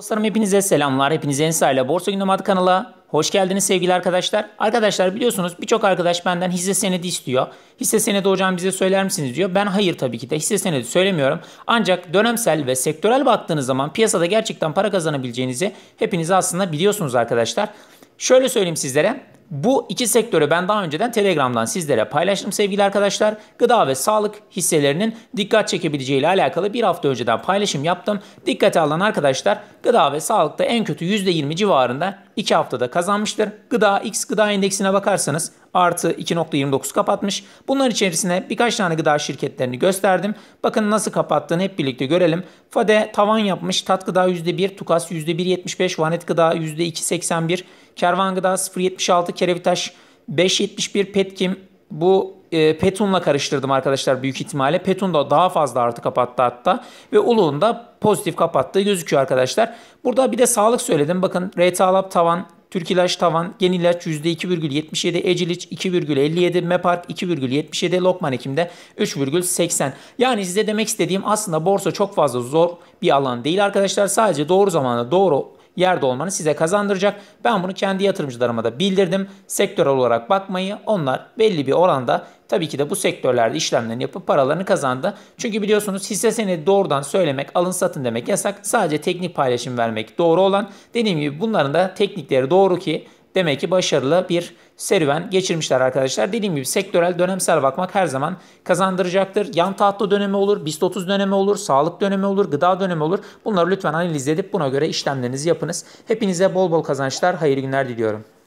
Dostlarım hepinize selamlar. Hepinize Ensa ile Borsa Gündem Adı kanala hoş geldiniz sevgili arkadaşlar. Arkadaşlar biliyorsunuz birçok arkadaş benden hisse senedi istiyor. Hisse senedi hocam bize söyler misiniz diyor. Ben hayır tabii ki de hisse senedi söylemiyorum. Ancak dönemsel ve sektörel baktığınız zaman piyasada gerçekten para kazanabileceğinizi hepiniz aslında biliyorsunuz arkadaşlar. Şöyle söyleyeyim sizlere. Bu iki sektörü ben daha önceden Telegram'dan sizlere paylaştım sevgili arkadaşlar. Gıda ve sağlık hisselerinin dikkat çekebileceği ile alakalı bir hafta önceden paylaşım yaptım. Dikkate alan arkadaşlar gıda ve sağlıkta en kötü %20 civarında 2 haftada kazanmıştır. Gıda X gıda endeksine bakarsanız artı 2.29 kapatmış. Bunların içerisine birkaç tane gıda şirketlerini gösterdim. Bakın nasıl kapattığını hep birlikte görelim. Fade tavan yapmış. Tat gıda %1, Tukas %1.75, Vanet gıda %2.81, Kervan gıda 0.76, Kerevitaş 5.71, Petkim bu e, Petun'la karıştırdım arkadaşlar büyük ihtimalle. Petun da daha fazla artı kapattı hatta. Ve Ulu'nun da pozitif kapattığı gözüküyor arkadaşlar. Burada bir de sağlık söyledim. Bakın RTA Lab tavan Türk İlaç Tavan, Genilaç %2,77, Eciliç 2,57, Mepark 2,77, Lokman Hekim'de 3,80. Yani size demek istediğim aslında borsa çok fazla zor bir alan değil arkadaşlar. Sadece doğru zamanda doğru yerde olmanı size kazandıracak. Ben bunu kendi yatırımcılarıma da bildirdim. Sektörel olarak bakmayı onlar belli bir oranda tabii ki de bu sektörlerde işlemlerini yapıp paralarını kazandı. Çünkü biliyorsunuz hisse senedi doğrudan söylemek, alın satın demek yasak. Sadece teknik paylaşım vermek doğru olan. Dediğim gibi bunların da teknikleri doğru ki Demek ki başarılı bir serüven geçirmişler arkadaşlar. Dediğim gibi sektörel dönemsel bakmak her zaman kazandıracaktır. Yan tahta dönemi olur, BIST 30 dönemi olur, sağlık dönemi olur, gıda dönemi olur. Bunları lütfen analiz edip buna göre işlemlerinizi yapınız. Hepinize bol bol kazançlar, hayırlı günler diliyorum.